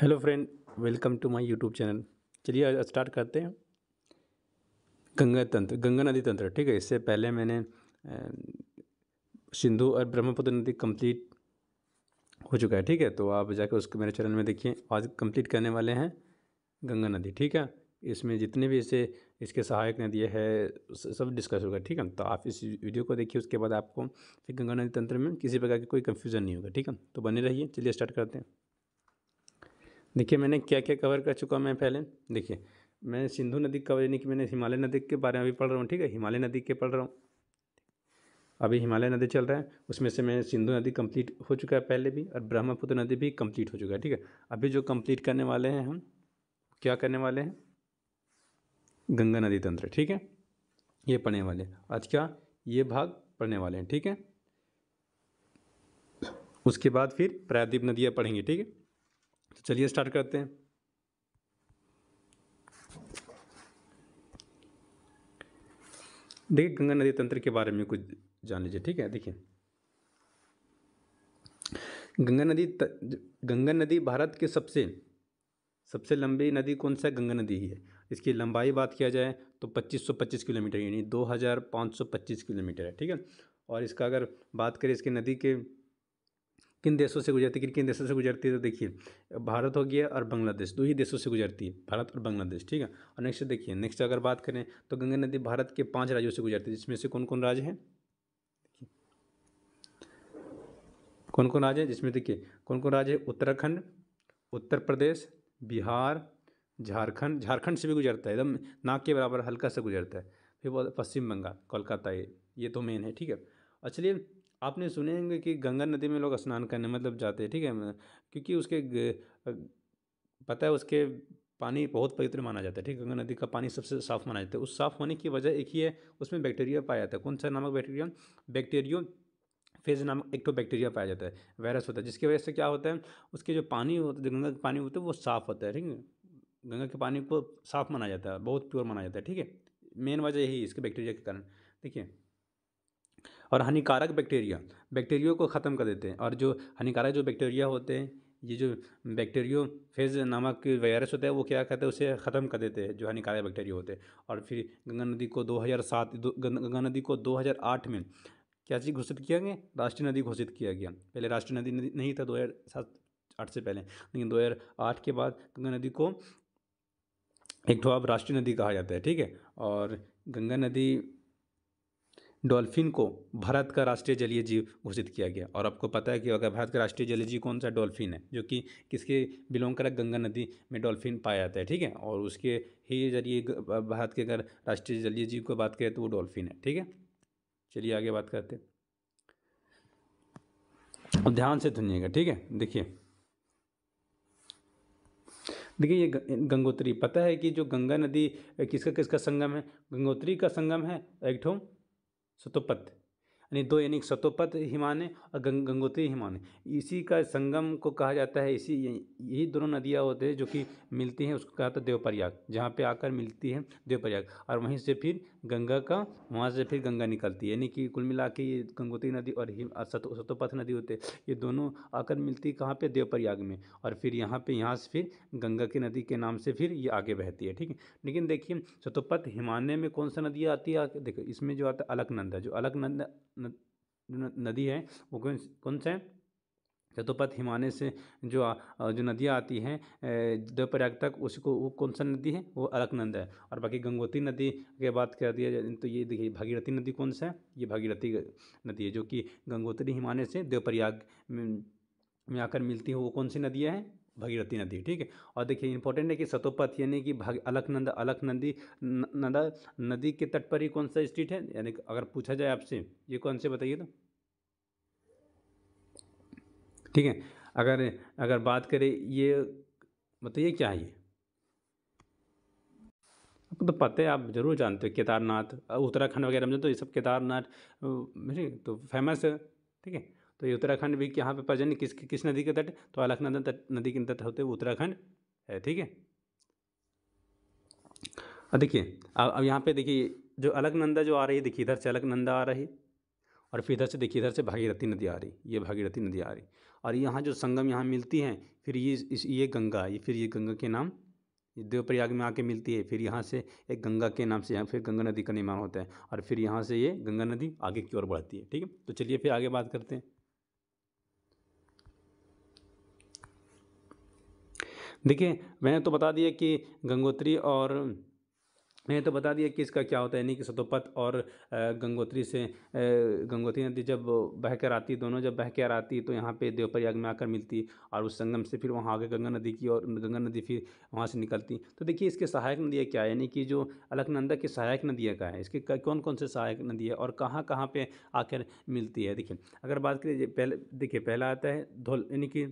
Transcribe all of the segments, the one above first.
hello friend welcome to my YouTube channel चलिए start करते हैं गंगा तंत्र गंगा नदी तंत्र ठीक है इससे पहले मैंने सिंधु और ब्रह्मपुत्र नदी कंप्लीट हो चुका है ठीक है तो आप जाकर उसको मेरे चैनल में देखिए आज कंप्लीट करने वाले हैं गंगा नदी ठीक है इसमें जितने भी इसे इसके सहायक नदियाँ है सब डिस्कस होगा ठीक है तो आप इस वीडियो को देखिए उसके बाद आपको फिर गंगा नदी तंत्र में किसी प्रकार की कोई कन्फ्यूज़न नहीं होगा ठीक है तो बने रहिए चलिए स्टार्ट करते हैं देखिए मैंने क्या क्या कवर कर चुका मैं पहले देखिए मैं सिंधु नदी कवर यानी कि मैंने हिमालय नदी के बारे में अभी पढ़ रहा हूँ ठीक है हिमालय नदी के पढ़ रहा हूँ अभी हिमालय नदी चल रहा है उसमें से मैं सिंधु नदी कंप्लीट हो चुका है पहले भी और ब्रह्मपुत्र नदी भी कंप्लीट हो चुका है ठीक है अभी जो कंप्लीट करने वाले हैं हम क्या करने वाले हैं गंगा नदी तंत्र ठीक है ये पढ़ने वाले हैं आज क्या ये भाग पढ़ने वाले हैं ठीक है उसके बाद फिर प्रायद्वीप नदियाँ पढ़ेंगे ठीक है तो चलिए स्टार्ट करते हैं देखिए गंगा नदी तंत्र के बारे में कुछ जान लीजिए ठीक है देखिए गंगा नदी त, गंगा नदी भारत के सबसे सबसे लंबी नदी कौन सा गंगा नदी ही है इसकी लंबाई बात किया जाए तो 2525 किलोमीटर यानी 2525 किलोमीटर है ठीक है और इसका अगर बात करें इसके नदी के किन देशों से गुजरती है किन किन देशों से गुजरती है तो देखिए भारत हो गया और बांग्लादेश दो ही देशों से गुजरती है भारत और बांग्लादेश ठीक है और नेक्स्ट देखिए नेक्स्ट अगर बात करें तो गंगा नदी भारत के पाँच राज्यों से गुजरती है जिसमें से कौन कौन राज्य हैं कौन कौन राज्य है जिसमें देखिए कौन कौन राज्य है उत्तराखंड उत्तर प्रदेश बिहार झारखंड झारखंड से भी गुजरता है एकदम नाक के बराबर हल्का से गुजरता है फिर पश्चिम बंगाल कोलकाता ये ये तो मेन है ठीक है और चलिए आपने सुने होंगे कि गंगा नदी में लोग स्नान करने मतलब जाते हैं ठीक है क्योंकि उसके पता है उसके पानी बहुत पवित्र माना जाता है ठीक है गंगा नदी का पानी सबसे साफ माना जाता है उस साफ होने की वजह एक ही है उसमें बैक्टीरिया पाया जाता है कौन सा नामक बैक्टीरिया बैक्टीरियो फेज नामक एक तो बैक्टीरिया पाया जाता है वायरस होता है जिसकी वजह से क्या होता है उसके जो पानी होता है गंगा का पानी होता है वो साफ़ होता है ठीक है गंगा के पानी को साफ़ माना जाता है बहुत प्योर माना जाता है ठीक है मेन वजह यही है इसके बैक्टीरिया के कारण देखिए और हानिकारक बैक्टीरिया बैक्टीरियो को ख़त्म कर देते हैं और जो हानिकारक जो बैक्टीरिया होते हैं ये जो फेज नामक वायरस होता है वो क्या कहते हैं उसे ख़त्म कर देते हैं जो हानिकारक बैक्टीरिया होते हैं और फिर गंगा नदी को 2007 गंगा नदी को 2008 में क्या चीज़ घोषित किया गया राष्ट्रीय नदी घोषित किया गया पहले राष्ट्रीय नदी नहीं था दो हज़ार सात आठ से पहले लेकिन दो हज़ार आठ के बाद गंगा नदी को एक तो अब राष्ट्रीय नदी कहा जाता है ठीक है और गंगा नदी डॉल्फिन को भारत का राष्ट्रीय जलीय जीव घोषित किया गया और आपको पता है कि अगर भारत का राष्ट्रीय जलीय जीव कौन सा डॉल्फिन है जो कि किसके बिलोंग कर गंगा नदी में डॉल्फिन पाया जाता है ठीक है और उसके ही जरिए भारत के अगर राष्ट्रीय जलीय जीव को बात करें तो वो डॉल्फिन है ठीक है चलिए आगे बात करते ध्यान से सुनिएगा ठीक है देखिए देखिए ये गंगोत्री पता है कि जो गंगा नदी किसका किसका संगम है गंगोत्री का संगम है एक ठो सुतुपत यानी दो यानी सतोपथ हिमालय और गंग गंगोत्री हिमालय इसी का संगम को कहा जाता है इसी यही दोनों नदियाँ होते हैं जो कि मिलती हैं उसको कहा जाता है देवप्रयाग जहाँ पे आकर मिलती हैं देवप्रयाग और वहीं से फिर गंगा का वहाँ से फिर गंगा निकलती है यानी कि कुल मिला के ये गंगोत्री नदी और सतोपथ नदी होते ये दोनों आकर मिलती कहाँ पर देवप्रयाग में और फिर यहाँ पर यहाँ से फिर गंगा की नदी के नाम से फिर ये आगे बहती है ठीक है लेकिन देखिए सतोपथ हिमानय में कौन सा नदी आती है देखो इसमें जो आता है अलकनंदा जो अलकनंदा नदी है वो कौन कौन से चतुपथ हिमालय से जो जो नदियाँ आती हैं देवप्रयाग तक उसको वो कौन सा नदी है वो अलकनंद है और बाकी गंगोत्री नदी के बात कर दिया जाए तो ये देखिए भागीरथी नदी कौन सा है ये भागीरथी नदी है जो कि गंगोत्री हिमालय से देवप्रयाग में, में आकर मिलती है वो कौन सी नदियाँ हैं भगीरथी नदी ठीक है और देखिए इंपॉर्टेंट है कि सतोपथ यानी कि भाग अलकनंदा अलकनंदी नंदा नदी के तट पर ही कौन सा स्ट्रीट है यानी अगर पूछा जाए आपसे ये कौन से बताइए तो ठीक है अगर अगर बात करें ये बताइए क्या है ये आपको तो पता है आप जरूर जानते हो केदारनाथ उत्तराखंड वगैरह में तो ये सब केदारनाथ तो फेमस है ठीक है तो ये उत्तराखंड भी यहाँ पे प्रजन्य किस किस नदी के तट तो अलखनंदन तट नदी के तट होते हुए उत्तराखंड है ठीक है और देखिए अब अब यहाँ पे देखिए जो अलकनंदा जो आ रही है देखिए इधर से अलकनंदा आ रही और फिर इधर से देखिए इधर से भागीरथी नदी आ रही ये भागीरथी नदी आ रही और यहाँ जो संगम यहाँ मिलती हैं फिर ये इस ये गंगा ये फिर ये गंगा के नाम देवप्रयाग में आके मिलती है फिर यहाँ से एक गंगा के नाम से यहाँ फिर गंगा नदी का निर्माण होता है और फिर यहाँ से ये गंगा नदी आगे की ओर बढ़ती है ठीक है तो चलिए फिर आगे बात करते हैं देखिए मैंने तो बता दिया कि गंगोत्री और मैंने तो बता दिया कि इसका क्या होता है यानी कि सतोपत और गंगोत्री से गंगोत्री नदी जब बह कर आती दोनों जब बह कर आती तो यहाँ पे देवप्रयाग में आकर मिलती और उस संगम से फिर वहाँ आगे गंगा नदी की और गंगा नदी फिर वहाँ से निकलती तो देखिए इसके सहायक नदियाँ क्या है यानी कि जो अलकनंदा की सहायक नदियाँ का है इसके कौन कौन से सहायक नदी है और कहाँ कहाँ पर आकर मिलती है देखिए अगर बात करिए पहले देखिए पहला आता है धोल यानी कि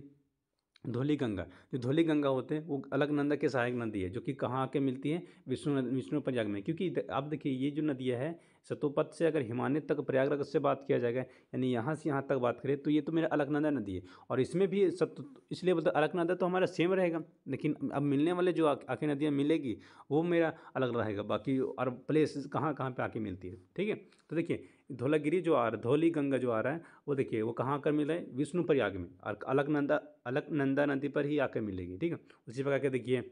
धोली गंगा जो धोली गंगा होते हैं वो अलग नंदा के सहायक नदी है जो कि कहाँ आके मिलती है विष्णु विष्णु पंजाग में क्योंकि आप देखिए ये जो नदियाँ है सतोपथ से अगर हिमानी तक प्रयागराज से बात किया जाएगा यानी यहाँ से यहाँ तक बात करें तो ये तो मेरा अलकनंदा नदी है और इसमें भी सत इसलिए मतलब अलकनंदा तो हमारा सेम रहेगा लेकिन अब मिलने वाले जो आखिर नदियाँ मिलेगी वो मेरा अलग रहेगा बाकी और प्लेस कहाँ कहाँ पर आके मिलती है ठीक है तो देखिए धोलागिरी जो आ रहा है धोली गंगा जो आ रहा है वो देखिए वो कहाँ आकर मिल रहा है विष्णु प्रयाग में और अलकनंदा अलकनंदा नदी पर ही आकर मिलेगी ठीक है उसी प्रकार के देखिए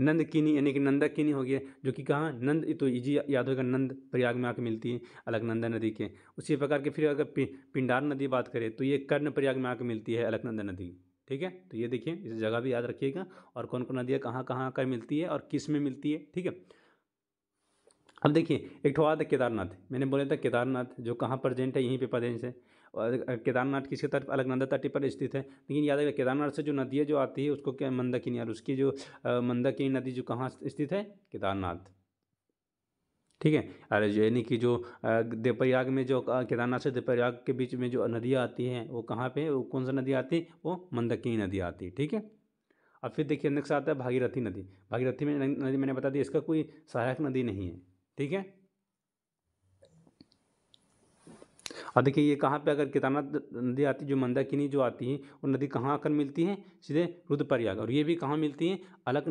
नंदकिनी यानी कि नंदाकिनी हो गया जो कि कहाँ नंद तो इजी याद होगा नंद प्रयाग में आके मिलती है अलकनंदा नदी के उसी प्रकार के फिर अगर पि, पिंडार नदी बात करें तो ये कर्ण प्रयाग में आके मिलती है अलकनंदा नदी ठीक है तो ये देखिए इस जगह भी याद रखिएगा और कौन कौन नदियाँ कहाँ कहाँ आकर मिलती है और किस में मिलती है ठीक है अब देखिए एक ठो आता केदारनाथ मैंने बोला था केदारनाथ जो कहाँ प्रजेंट है यहीं पर प्रेजेंट है और केदारनाथ किसके तट पर नंदा तटी पर स्थित है लेकिन याद रखें केदारनाथ से जो नदी है जो आती है उसको क्या मंदाकिनी और उसकी जो मंदाकिनी नदी जो कहाँ स्थित है केदारनाथ ठीक है अरे जो यानी कि जो देवप्रयाग में जो केदारनाथ से देवप्रयाग के बीच में जो नदियाँ आती हैं वो कहाँ पे वो कौन सा नदी आती है वो मंदाकिनी नदी आती है ठीक है अब फिर देखिए नेक्स्ट आता है भागीरथी नदी भागीरथी में नदी मैंने बता दी इसका कोई सहायक नदी नहीं है ठीक है और देखिए ये कहाँ पे अगर केदारनाथ नदी आती जो मंदाकिनी जो आती है वो नदी कहाँ आकर मिलती है सीधे रुद्रप्रयाग और ये भी कहाँ मिलती है अलग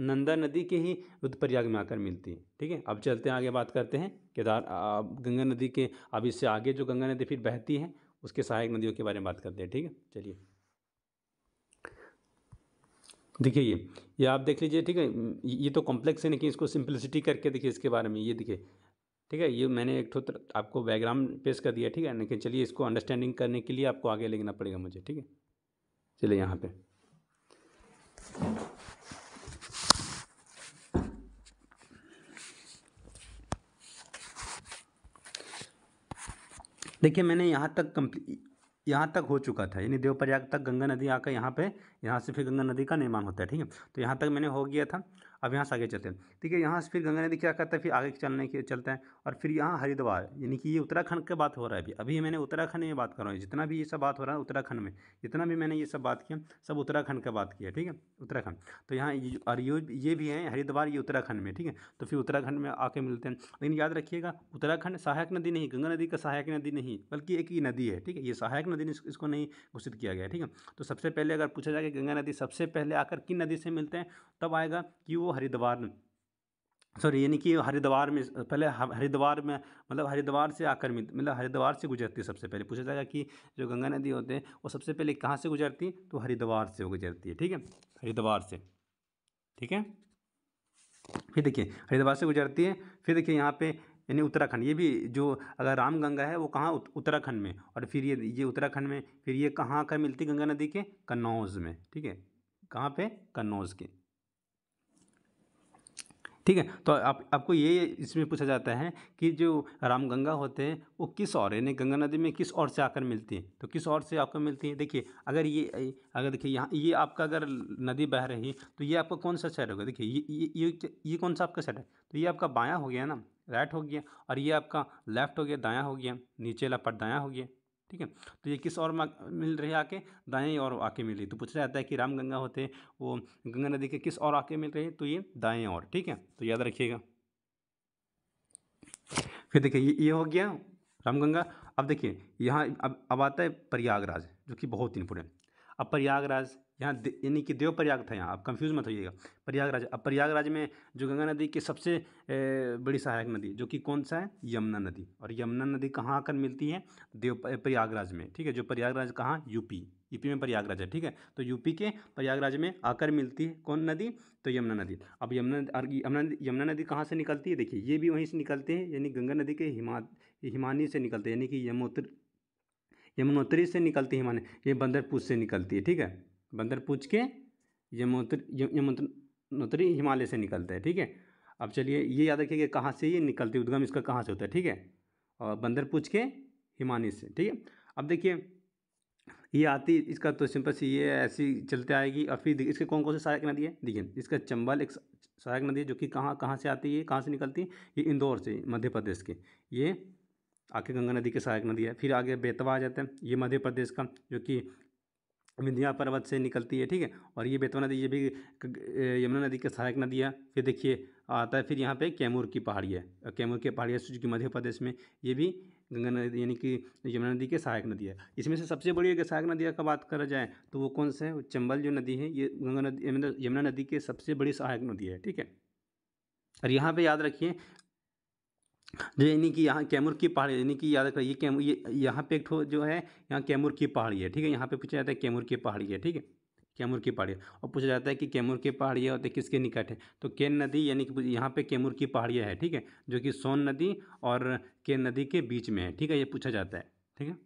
नंदा नदी के ही रुद्रप्रयाग में आकर मिलती है ठीक है अब चलते हैं आगे बात करते हैं केदार गंगा नदी के अब इससे आगे जो गंगा नदी फिर बहती है उसके सहायक नदियों के बारे में बात करते हैं ठीक है चलिए देखिए ये ये आप देख लीजिए ठीक है ये तो कॉम्प्लेक्स है लेकिन इसको सिंप्लिसिटी करके देखिए इसके बारे में ये देखिए ठीक है ये मैंने एक ठो आपको बैकग्राउंड पेश कर दिया ठीक है लेकिन चलिए इसको अंडरस्टैंडिंग करने के लिए आपको आगे लेना पड़ेगा मुझे ठीक है चलिए यहाँ पे देखिए मैंने यहाँ तक कंप्लीट यहाँ तक हो चुका था यानी देवप्रयाग तक गंगा नदी आकर यहाँ पे यहाँ से फिर गंगा नदी का निर्माण होता है ठीक है तो यहाँ तक मैंने हो गया था अब यहाँ से आगे चलते हैं ठीक है यहाँ से फिर गंगा नदी क्या करता है फिर आगे चलने के चलते हैं और फिर यहाँ हरिद्वार यानी कि ये उत्तराखंड की बात हो रहा है अभी अभी मैंने उत्तराखंड में बात कर रहा हूँ जितना भी ये सब बात हो रहा है उत्तराखंड में जितना भी मैंने ये सब बात किया सब उत्तराखंड का बात किया ठीक है उत्तराखंड तो यहाँ और ये भी है हरिद्वार ये उत्तराखंड में ठीक है तो फिर उत्तराखंड में आके मिलते हैं लेकिन याद रखिएगा उत्तराखंड सहायक नदी नहीं गंगा नदी का सहायक नदी नहीं बल्कि एक ही नदी है ठीक है ये सहायक नदी इसको नहीं घोषित किया गया ठीक है तो सबसे पहले अगर पूछा जाए कि गंगा नदी सबसे पहले आकर किन नदी से मिलते हैं तब आएगा कि वो हरिद्वार सॉरी यानी कि हरिद्वार में पहले हरिद्वार में मतलब हरिद्वार से आक्रमित मतलब हरिद्वार से गुजरती है सबसे पहले पूछा जाएगा कि जो गंगा नदी होते हैं वो सबसे पहले कहाँ से गुजरती है तो हरिद्वार से गुजरती है ठीक है हरिद्वार से ठीक है फिर देखिए हरिद्वार से गुजरती है फिर देखिए यहाँ पे यानी उत्तराखंड ये भी जो अगर राम गंगा है वो कहाँ उत्तराखंड में और फिर ये ये उत्तराखंड में फिर ये कहाँ आकर मिलती गंगा नदी के कन्नौज में ठीक है कहाँ पे कन्नौज के ठीक है तो आप आपको ये इसमें पूछा जाता है कि जो रामगंगा होते हैं वो किस और यानी गंगा नदी में किस और से आकर मिलती हैं तो किस और से आपको मिलती हैं देखिए अगर ये अगर देखिए यहाँ ये आपका अगर नदी बह रही है तो ये आपका कौन सा साइड होगा देखिए ये ये ये कौन सा आपका साइड है तो ये आपका बाया हो गया ना राइट हो गया और ये आपका लेफ्ट हो गया दाया हो गया नीचे लापट दाया हो गया ठीक है तो ये किस और मिल रही है आके दाएँ और आके मिल रही तो पूछा जाता है कि राम गंगा होते वो गंगा नदी के किस और आके मिल रही तो ये दाएँ और ठीक है तो याद रखिएगा फिर देखिए ये, ये हो गया रामगंगा अब देखिए यहाँ अब अब आता है प्रयागराज जो कि बहुत इंपोर्टेंट अब प्रयागराज यहाँ यानी कि देव प्रयाग था यहाँ आप कंफ्यूज मत होइएगा प्रयागराज अब प्रयागराज में जो गंगा नदी की सबसे बड़ी सहायक नदी जो कि कौन सा है यमुना नदी और यमुना नदी कहाँ आकर मिलती है देव प्रयागराज में ठीक है जो प्रयागराज कहाँ यूपी यूपी में प्रयागराज है ठीक है तो यूपी के प्रयागराज में आकर मिलती है कौन नदी तो यमुना नदी अब यमुना यमुना नदी यमुना नदी कहाँ से निकलती है देखिए ये भी वहीं से निकलते हैं यानी गंगा नदी के हिमा हिमानी से निकलते हैं यानी कि यमोत्र यमुनोत्री से निकलती है माने ये बंदरपुर से निकलती है ठीक है बंदरपुर के यमुनोत्री यमुनोत्री हिमालय से निकलता है ठीक है अब चलिए ये याद रखिए कि कहाँ से ये निकलती है उद्गम इसका कहाँ से होता है ठीक है और बंदरपुर के हिमानी से ठीक है अब देखिए ये आती इसका तो सिंपल सी ये ऐसी चलते आएगी और फिर इसके कौन कौन से सहायक नदी है देखिए इसका चंबल एक सहायक नदी है जो कि कहाँ कहाँ से आती है कहाँ से निकलती है ये इंदौर से मध्य प्रदेश के ये आके गंगा नदी की सहायक नदी है फिर आगे बेतवा आ जाते हैं ये मध्य प्रदेश का जो कि विंध्या पर्वत से निकलती है ठीक है और ये बेतवा नदी ये भी यमुना नदी की सहायक नदी है फिर देखिए आता है फिर यहाँ पे कैमूर की पहाड़ी है कैमूर की पहाड़ी है जो कि मध्य प्रदेश में ये भी गंगा नदी यानी कि यमुना नदी के सहायक नदी है इसमें से सबसे बड़ी अगर सहायक नदी का बात करा जाए तो वो कौन सा है चंबल जो नदी है ये गंगा नदी यमुना नदी के सबसे बड़ी सहायक नदी है ठीक है और यहाँ पे याद रखिए जो यानी कि यहाँ कैमूर की पहाड़ी यानी कि याद रखिए कैम ये यहाँ पे एक ठो जो है यहाँ कैमूर की पहाड़ी है ठीक है यहाँ पे पूछा जाता है कैमूर की पहाड़ी है ठीक है कैमूर की पहाड़ी और पूछा जाता है कि कैमूर की पहाड़ी है और किसके निकट है तो केन नदी यानी कि यहाँ पे कैमूर की पहाड़ियाँ है ठीक है जो कि सोन नदी और केन नदी के बीच में है ठीक है ये पूछा जाता है ठीक है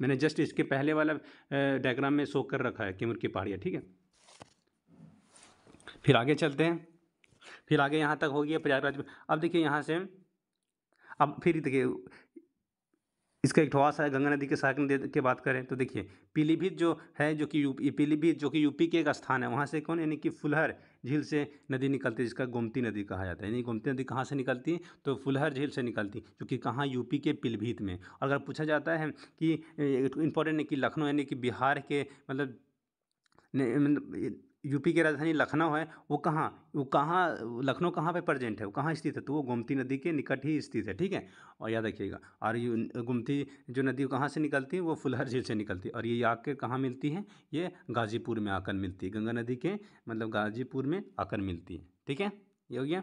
मैंने जस्ट इसके पहले वाला डायग्राम में शो कर रखा है कैमूर की पहाड़ियाँ ठीक है फिर आगे चलते हैं फिर आगे यहाँ तक हो गया प्रयागराज में अब देखिए यहाँ से अब फिर देखिए इसका एक ठोस है गंगा नदी के सहायक के बात करें तो देखिए पीलीभीत जो है जो कि यूपी पीलीभीत जो कि यूपी के एक स्थान है वहाँ से कौन यानी कि फुलहर झील से नदी निकलती है जिसका गोमती नदी कहा जाता है यानी गोमती नदी कहाँ से निकलती है तो फुलहर झील से निकलती है जो कि कहाँ यूपी के पीलीभीत में और अगर पूछा जाता है कि इम्पोर्टेंट तो है कि लखनऊ यानी कि बिहार के मतलब यूपी की राजधानी लखनऊ है वो कहाँ वो कहाँ लखनऊ कहाँ पे प्रजेंट है वो कहाँ स्थित है तो वो गोमती नदी के निकट ही स्थित है ठीक है और याद रखिएगा और ये गोमती जो नदी कहाँ से निकलती है वो फुलहर झील से निकलती है और ये आकर कहाँ मिलती है ये गाजीपुर में आकर मिलती है गंगा नदी के मतलब गाजीपुर में आकर मिलती है ठीक है ये हो गया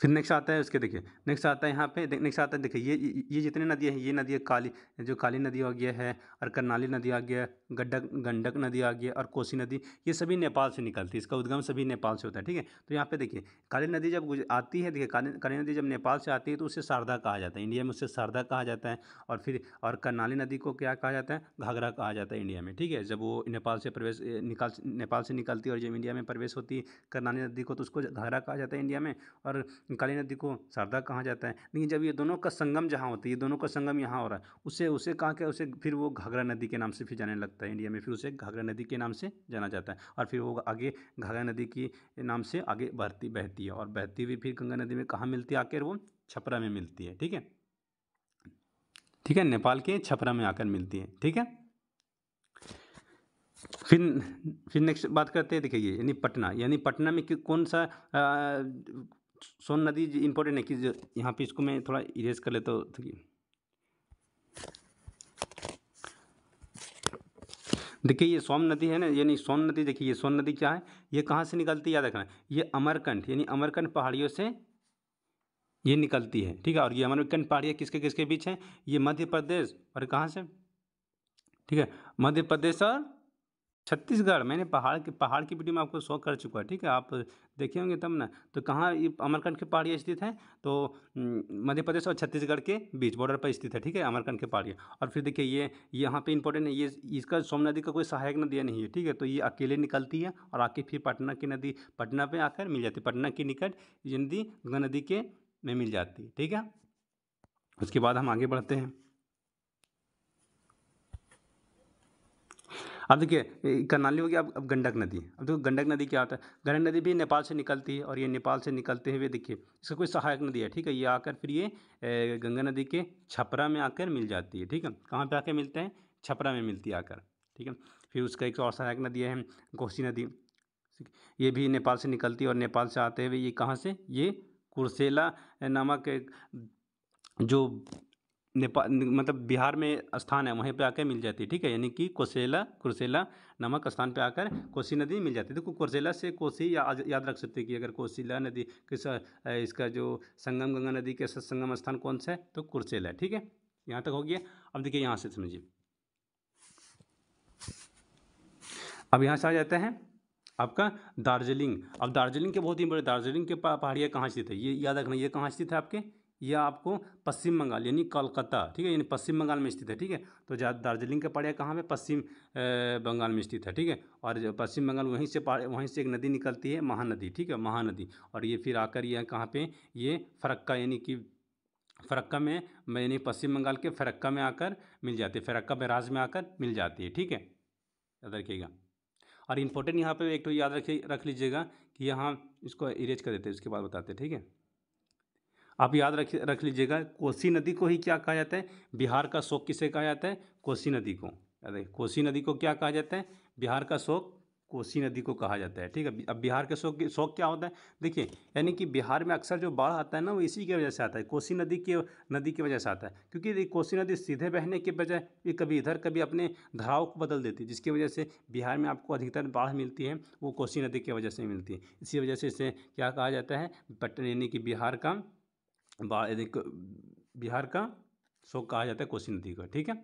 फिर नेक्स्ट आता है उसके देखिए नेक्स्ट आता है यहाँ पे नेक्स्ट आता है देखिए ये ये जितने नदियाँ हैं ये नदियाँ काली जो काली नदी आ गया है और करनाली नदी आ गया गड्ढक गंडक नदी आ गया और कोसी नदी ये सभी नेपाल से निकलती है इसका उद्गम सभी नेपाल से होता है ठीक है तो यहाँ पे देखिए काली नदी जब आती है देखिए काली काली नदी जब नेपाल से आती है तो उसे शारदा कहा जाता है इंडिया में उसे शारदा कहा जाता है और फिर और करनाली नदी को क्या कहा जाता है घाघरा कहा जाता है इंडिया में ठीक है जब वो नेपाल से प्रवेश निकाल नेपाल से निकलती है और जब इंडिया में प्रवेश होती है करनाली नदी को तो उसको घाघरा कहा जाता है इंडिया में और काली नदी को शारदा कहा जाता है लेकिन जब ये दोनों का संगम जहाँ होता है ये दोनों का संगम यहाँ हो रहा है उसे उसे कहा के उसे फिर वो घाघरा नदी के नाम से फिर जाने लगता है इंडिया में फिर उसे घाघरा नदी के नाम से जाना जाता है और फिर वो आगे घाघरा नदी के नाम से आगे बढ़ती बहती है और बहती हुई फिर गंगा नदी में कहाँ मिलती है आकर वो छपरा में मिलती है ठीक है ठीक है नेपाल के छपरा में आकर मिलती है ठीक है फिर फिर नेक्स्ट बात करते हैं देखिए यानी पटना यानी पटना में कौन सा आ, सोन नदी इम्पोर्टेंट है कि जो यहाँ पे इसको मैं थोड़ा इरेज कर लेता हूँ देखिए ये सोम नदी है ना यानी सोन नदी देखिए ये सोन नदी क्या है ये कहाँ से निकलती है याद रखना ये अमरकंठ यानी अमरकंठ पहाड़ियों से ये निकलती है ठीक है और ये अमरकंठ पहाड़ियाँ किसके किसके बीच हैं ये मध्य प्रदेश और कहाँ से ठीक है मध्य प्रदेश और छत्तीसगढ़ मैंने पहाड़ के पहाड़ की वीडियो में आपको शो कर चुका है ठीक है आप देखे होंगे तब ना तो कहाँ ये अमरकंड की पहाड़ी स्थित है तो मध्य प्रदेश और छत्तीसगढ़ के बीच बॉर्डर पर स्थित है ठीक है अमरकंड की पहाड़ी और फिर देखिए ये यहाँ पे इंपॉर्टेंट है ये इसका सोम नदी का कोई सहायक नदियाँ नहीं है ठीक है तो ये अकेले निकलती है और आके फिर पटना की नदी पटना पर आकर मिल जाती है पटना के निकट ये नदी गंगा नदी के में मिल जाती है ठीक है उसके बाद हम आगे बढ़ते हैं अब देखिए करनाली हो गया अब अब गंडक नदी अब देखो गंडक नदी क्या आता है गंडक नदी भी नेपाल से निकलती है और ये नेपाल से निकलते हुए देखिए इसका कोई सहायक नदी है ठीक है ये आकर फिर ये गंगा नदी के छपरा में आकर मिल जाती है ठीक है कहाँ पर आकर मिलते हैं छपरा में मिलती है आकर ठीक है फिर उसका एक और सहायक नदी है कोसी नदी ये भी नेपाल से निकलती है और नेपाल से आते हुए ये कहाँ से ये कुर्सेला नामक जो नेपाल मतलब बिहार में स्थान है वहीं पे आकर मिल जाती है ठीक है यानी कि कोसेला कुरसेला नमक स्थान पे आकर कोसी नदी मिल जाती है तो कुरसेला से कोसी या, याद रख सकते हैं कि अगर कोसीला नदी किस इसका जो संगम गंगा नदी के संगम स्थान कौन सा है तो कुरसेला ठीक है यहाँ तक हो गया अब देखिए यहाँ से समझिए अब यहाँ से आ जाता है आपका दार्जिलिंग अब दार्जिलिंग के बहुत ही बड़े दार्जिलिंग के पहाड़ियाँ कहाँ स्थित है ये याद रखना ये कहाँ स्थित है आपके यह आपको पश्चिम बंगाल यानी कोलकाता ठीक है यानी पश्चिम बंगाल में स्थित है ठीक है तो दार्जिलिंग का पड़े कहाँ पे पश्चिम बंगाल में स्थित है ठीक है और पश्चिम बंगाल वहीं से वहीं से एक नदी निकलती है महानदी ठीक है महानदी और ये फिर आकर यह कहाँ पे ये फरक्का यानी कि फरक्का में यानी पश्चिम बंगाल के फरक्का में आकर मिल जाती है फरक्का बैराज में आकर मिल जाती है ठीक है याद रखिएगा और इम्पोर्टेंट यहाँ पे एक तो याद रखिए रख लीजिएगा कि यहाँ इसको इरेज कर देते हैं उसके बाद बताते हैं ठीक है आप याद रख रख लीजिएगा कोसी नदी को ही क्या कहा जाता है बिहार का शोक किसे कहा जाता है कोसी नदी को कोसी नदी को क्या कहा जाता है बिहार का शोक कोसी नदी को कहा जाता है ठीक है अब बिहार के शोक शौक क्या होता है देखिए यानी कि बिहार में अक्सर जो बाढ़ आता है ना वो इसी की वजह से आता है कोसी नदी के नदी की वजह से आता है क्योंकि कोसी नदी सीधे बहने के बजाय ये कभी इधर कभी अपने धाराओं को बदल देती है जिसकी वजह से बिहार में आपको अधिकतर बाढ़ मिलती है वो कोसी नदी की वजह से मिलती है इसी वजह से इसे क्या कहा जाता है पटन यानी कि बिहार का बिहार का शोक कहा जाता है कोसी नदी का ठीक है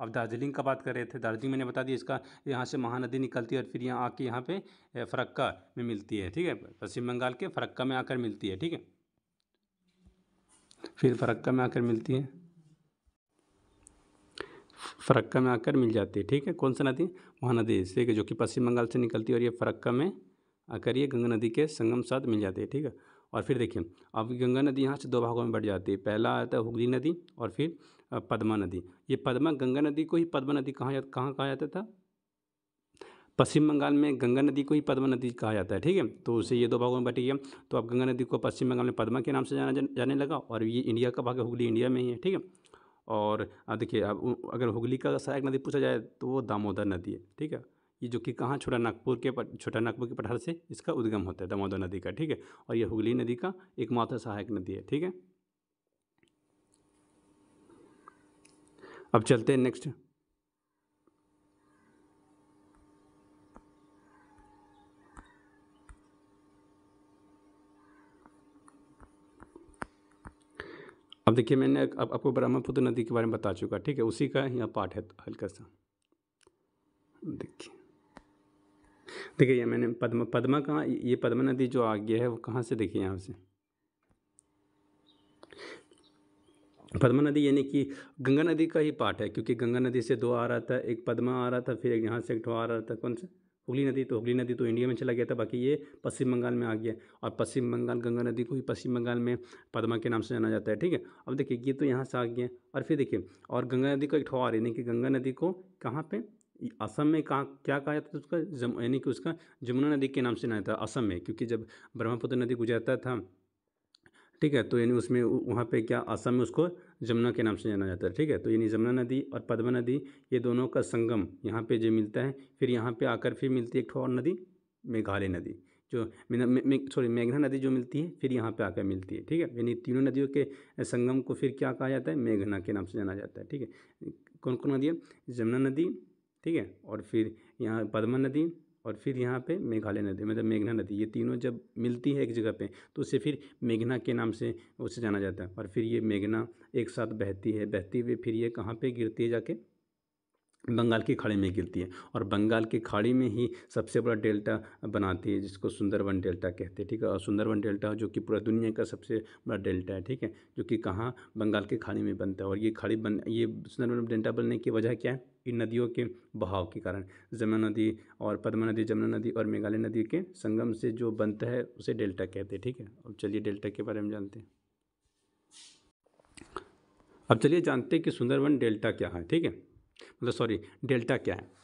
अब दार्जिलिंग का बात कर रहे थे दार्जिलिंग मैंने बता दिया इसका यहाँ से महानदी निकलती है और फिर यहाँ आके यहाँ पे फरक्का में मिलती है ठीक है पश्चिम बंगाल के फरक्का में आकर मिलती है ठीक है फिर फरक्का में आकर मिलती है फरक्का में आकर मिल जाती है ठीक है कौन सा नदी महानदी ठीक है जो कि पश्चिम बंगाल से निकलती है और ये फरक्का में आकर ये गंगा नदी के संगम साथ मिल जाती है ठीक है और फिर देखिए अब गंगा नदी यहाँ से दो भागों में बढ़ जाती है पहला आता है हुगली नदी और फिर पद्मा नदी ये पद्मा गंगा नदी को ही पद्मा नदी कहाँ जा कहाँ कहा जाता था पश्चिम बंगाल में गंगा नदी को ही पद्मा नदी कहा जाता है ठीक है तो उसे ये दो भागों में बटी गया तो अब गंगा नदी को पश्चिम बंगाल में पद्मा के नाम से जाना जाने लगा और ये इंडिया का भाग है हुगली इंडिया में ही है ठीक है और अब देखिए अब अगर हुगली का सहायक नदी पूछा जाए तो वो दामोदर नदी है ठीक है ये जो कि कहाँ छोटा नागपुर के छोटा नागपुर के पठार से इसका उद्गम होता है दामोदर नदी का ठीक है और यह हुगली नदी का एकमात्र सहायक नदी है ठीक है अब चलते हैं नेक्स्ट अब देखिए मैंने अब आपको ब्रह्मपुत्र नदी के बारे में बता चुका ठीक है उसी का यहाँ पाठ है हल्का सा देखिए देखिए ये मैंने पद्मा पद्मा कहाँ ये पद्मा नदी जो आ गया है वो कहाँ से देखिए यहाँ से पद्मा नदी यानी कि गंगा नदी का ही पार्ट है क्योंकि गंगा नदी से दो आ रहा था एक पद्मा आ रहा था फिर एक यहाँ से एक आ रहा था कौन सा हुगली नदी तो हुगली नदी तो इंडिया में चला गया था बाकी ये पश्चिम बंगाल में आ गया और पश्चिम बंगाल गंगा नदी को ही पश्चिम बंगाल में पद्मा के नाम से जाना जाता है ठीक है अब देखिए ये तो यहाँ से आ गया और फिर देखिए और गंगा नदी का एक ठोआर यानी कि गंगा नदी को कहाँ पर असम में कहाँ क्या कहा जाता था उसका जम यानी कि उसका जमुना नदी के नाम से नाम था असम में क्योंकि जब ब्रह्मपुत्र नदी गुजरता था ठीक है तो यानी उसमें वहाँ पे क्या असम में उसको जमुना के नाम से जाना जाता है ठीक है तो यानी जमुना नदी और पद्मा नदी ये दोनों का संगम यहाँ पे जो मिलता है फिर यहाँ पे आकर फिर मिलती है एक और नदी मेघालय नदी जो सॉरी मेघना नदी जो मिलती है फिर यहाँ पे आकर मिलती है ठीक है यानी तीनों नदियों के संगम को फिर क्या कहा जाता है मेघना के नाम से जाना जाता है ठीक है कौन कौन नदी है जमुना नदी ठीक है और फिर यहाँ पद्मा नदी और फिर यहाँ पे मेघालय नदी मतलब मेघना नदी ये तीनों जब मिलती है एक जगह पे तो उसे फिर मेघना के नाम से उसे जाना जाता है और फिर ये मेघना एक साथ बहती है बहती हुई फिर ये कहाँ पे गिरती है जाके बंगाल की खाड़ी में गिरती है और बंगाल की खाड़ी में ही सबसे बड़ा डेल्टा बनाती है जिसको सुंदरवन डेल्टा कहते हैं ठीक है और सुंदरवन डेल्टा जो कि पूरा दुनिया का सबसे बड़ा डेल्टा है ठीक है जो कि कहाँ बंगाल की खाड़ी में बनता है और ये खाड़ी बन ये सुंदरवन डेल्टा बनने की वजह क्या है इन नदियों के बहाव के कारण जमुना नदी और पद्मा नदी जमुना नदी और मेघालय नदी के संगम से जो बनता है उसे डेल्टा कहते हैं ठीक है अब चलिए डेल्टा के बारे में जानते हैं अब चलिए जानते हैं कि सुंदरवन डेल्टा क्या है ठीक है मतलब सॉरी डेल्टा क्या है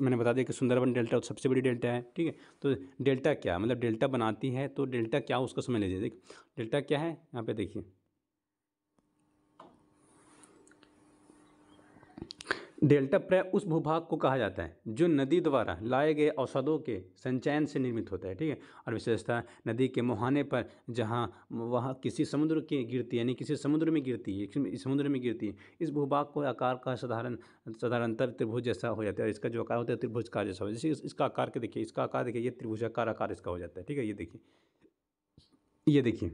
मैंने बता दिया कि सुंदरवन डेल्टा तो सबसे बड़ी डेल्टा है ठीक है तो डेल्टा क्या है मतलब डेल्टा बनाती है तो डेल्टा क्या उसका समझ लीजिए देखिए डेल्टा क्या है यहाँ पे देखिए डेल्टा प्रय उस भूभाग को कहा जाता है जो नदी द्वारा लाए गए औषधों के संचयन से निर्मित होता है ठीक है और विशेषतः नदी के मुहाने पर जहाँ वहाँ किसी समुद्र के गिरती यानी किसी समुद्र में गिरती है समुद्र में गिरती है इस भूभाग को आकार का साधारण साधारणतर त्रिभुज जैसा हो जाता है इसका जो आकार होता है त्रिभुज आकार जैसा हो जैसे इसका आकार के देखिए इसका आकार देखिए ये त्रिभुजाकार आकार इसका हो जाता है ठीक है ये देखिए ये देखिए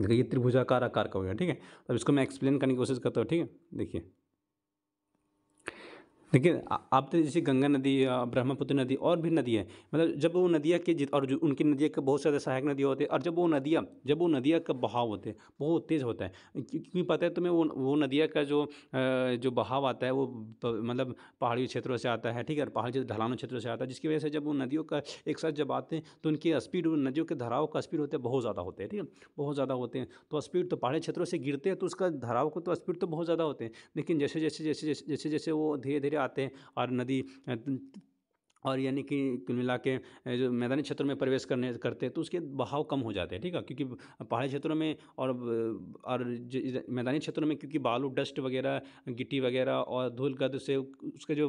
देखिए ये त्रिभुजाकार आकार का हो गया ठीक है अब इसको मैं एक्सप्लेन करने की कोशिश करता हूँ ठीक है देखिए देखिए आप तो जैसे गंगा नदी ब्रह्मपुत्र नदी और भी नदियाँ मतलब जब वो नदियाँ के जित और जो उनकी नदियाँ के बहुत सारे सहायक नदियाँ होते हैं और जब वो नदियाँ जब वो नदियाँ का बहाव होते हैं बहुत तेज़ होता है क्योंकि पता है तुम्हें वो वो नदियाँ का जो जो बहाव आता है वो मतलब पहाड़ी क्षेत्रों से आता है ठीक है पहाड़ी क्षेत्र ढलानों क्षेत्रों से आता है जिसकी वजह से जब वो नदियों का एक साथ जब आते हैं तो उनकी स्पीड नदियों के धराव का स्पीड होते हैं बहुत ज़्यादा होते हैं ठीक है बहुत ज़्यादा होते हैं तो स्पीड तो पहाड़ी क्षेत्रों से गिरते हैं तो उसका धराव को तो स्पीड तो बहुत ज़्यादा होते हैं लेकिन जैसे जैसे जैसे जैसे जैसे वो धीरे धीरे आते हैं और नदी और यानी कि कुल मिला के जो मैदानी क्षेत्रों में प्रवेश करने करते हैं तो उसके बहाव कम हो जाते हैं ठीक है क्योंकि पहाड़ी क्षेत्रों में और और मैदानी क्षेत्रों में क्योंकि बालू डस्ट वगैरह गिट्टी वगैरह और धूल गद तो से उसके जो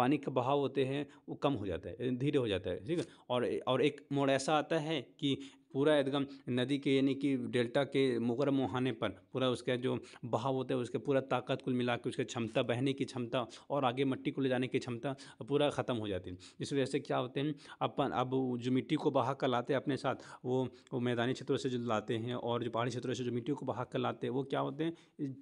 पानी का बहाव होते हैं वो कम हो जाता है धीरे हो जाता है ठीक है और और एक मोड़ ऐसा आता है कि पूरा एकदम नदी के यानी कि डेल्टा के मुगर मुहाने पर पूरा उसका जो बहाव होता है उसके पूरा ताकत कुल मिला के उसकी क्षमता बहने की क्षमता और आगे मिट्टी को ले जाने की क्षमता पूरा ख़त्म हो जाती है इस वजह से क्या होते हैं अपन अब जो मिट्टी को बहा कर लाते हैं अपने साथ वो, वो मैदानी क्षेत्रों से जो लाते हैं और जो पहाड़ी क्षेत्रों से जो मिट्टी को बहा कर लाते हैं वो क्या होते हैं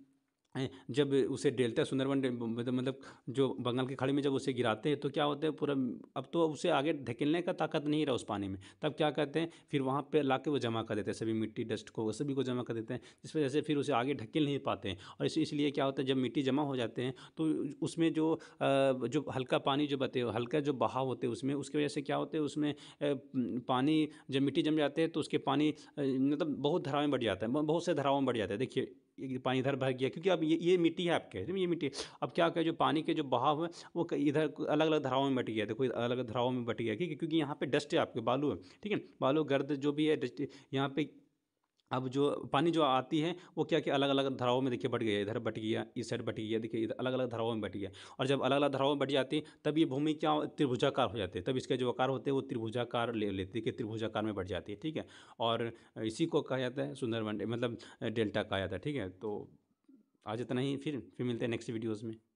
जब उसे डेल्टा सुंदरबन मतलब, मतलब जो बंगाल की खाड़ी में जब उसे गिराते हैं तो क्या होता है पूरा अब तो उसे आगे धकेलने का ताकत नहीं रहा उस पानी में तब क्या करते हैं फिर वहाँ पे ला के वो जमा कर देते हैं सभी मिट्टी डस्ट को सभी को जमा कर देते हैं जिस वजह से फिर उसे आगे ढकेल नहीं पाते हैं और इस इसलिए क्या होता है जब मिट्टी जमा हो जाते हैं तो उसमें जो जो हल्का पानी जो बते हल्का जो बहाव होते हैं उसमें उसकी वजह से क्या होते हैं उसमें पानी जब मिट्टी जम जाते हैं तो उसके पानी मतलब बहुत में बढ़ जाता है बहुत से धराव में बढ़ जाता है देखिए पानी इधर भर गया क्योंकि अब ये ये मिट्टी है आपके ये मिट्टी है अब क्या क्या जो पानी के जो बहाव है वो इधर अलग अलग धाराओं में बट गया देखो अलग अलग धाराओं में बट गया ठीक है क्योंकि यहाँ पे डस्ट है आपके बालू है ठीक है बालू गर्द जो भी है डस्ट यहाँ पे अब जो पानी जो आती है वो क्या कि अलग अलग धाराओं में देखिए बट गया इधर बट गया इस साइड बट गया देखिए इधर अलग अलग धाराओं में बट गया और जब अलग अलग धाराओं में बट जाती है तब ये भूमि क्या त्रिभुजाकार हो जाती है तब इसके जो आकार होते हैं वो त्रिभुजाकार ले लेती है कि त्रिभुजाकार में बट जाती है ठीक है और इसी को कहा जाता है सुंदरबन मतलब डेल्टा कहा जाता है ठीक है तो आज इतना ही फिर फिर मिलते हैं नेक्स्ट वीडियोज़ में